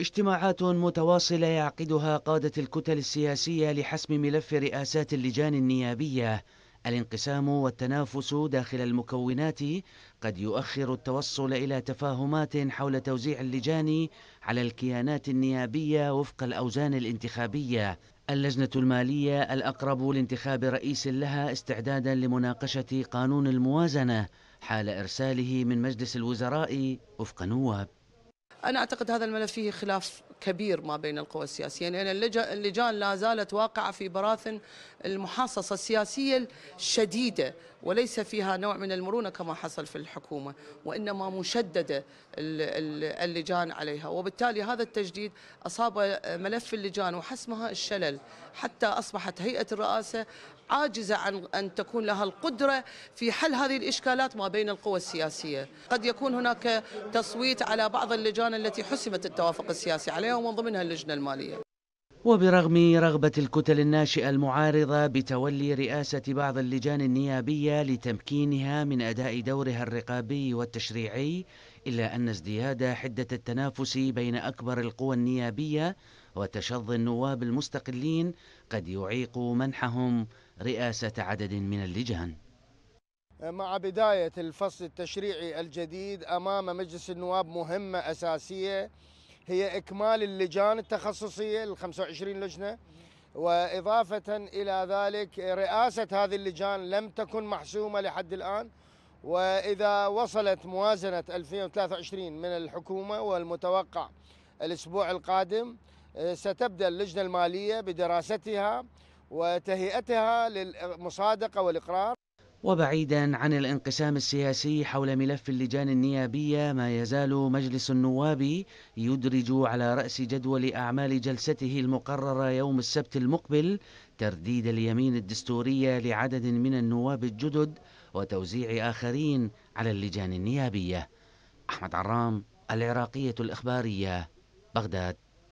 اجتماعات متواصلة يعقدها قادة الكتل السياسية لحسم ملف رئاسات اللجان النيابية الانقسام والتنافس داخل المكونات قد يؤخر التوصل إلى تفاهمات حول توزيع اللجان على الكيانات النيابية وفق الأوزان الانتخابية اللجنة المالية الأقرب لانتخاب رئيس لها استعدادا لمناقشة قانون الموازنة حال إرساله من مجلس الوزراء وفق نواب أنا أعتقد هذا الملف فيه خلاف كبير ما بين القوى السياسية يعني اللجان لا زالت واقعة في براثن المحاصصة السياسية الشديدة وليس فيها نوع من المرونة كما حصل في الحكومة وإنما مشددة اللجان عليها وبالتالي هذا التجديد أصاب ملف اللجان وحسمها الشلل حتى أصبحت هيئة الرئاسة عاجزة عن أن تكون لها القدرة في حل هذه الإشكالات ما بين القوى السياسية قد يكون هناك تصويت على بعض اللجان اللجان التي حسمت التوافق السياسي عليها ومن ضمنها اللجنة المالية وبرغم رغبة الكتل الناشئة المعارضة بتولي رئاسة بعض اللجان النيابية لتمكينها من أداء دورها الرقابي والتشريعي إلا أن ازدياد حدة التنافس بين أكبر القوى النيابية وتشظي النواب المستقلين قد يعيق منحهم رئاسة عدد من اللجان مع بداية الفصل التشريعي الجديد أمام مجلس النواب مهمة أساسية هي إكمال اللجان التخصصية ال 25 لجنة وإضافة إلى ذلك رئاسة هذه اللجان لم تكن محسومة لحد الآن وإذا وصلت موازنة 2023 من الحكومة والمتوقع الأسبوع القادم آه، ستبدأ اللجنة المالية بدراستها وتهيئتها للمصادقة والإقرار وبعيدا عن الانقسام السياسي حول ملف اللجان النيابية ما يزال مجلس النواب يدرج على رأس جدول أعمال جلسته المقررة يوم السبت المقبل ترديد اليمين الدستورية لعدد من النواب الجدد وتوزيع آخرين على اللجان النيابية أحمد عرام العراقية الإخبارية بغداد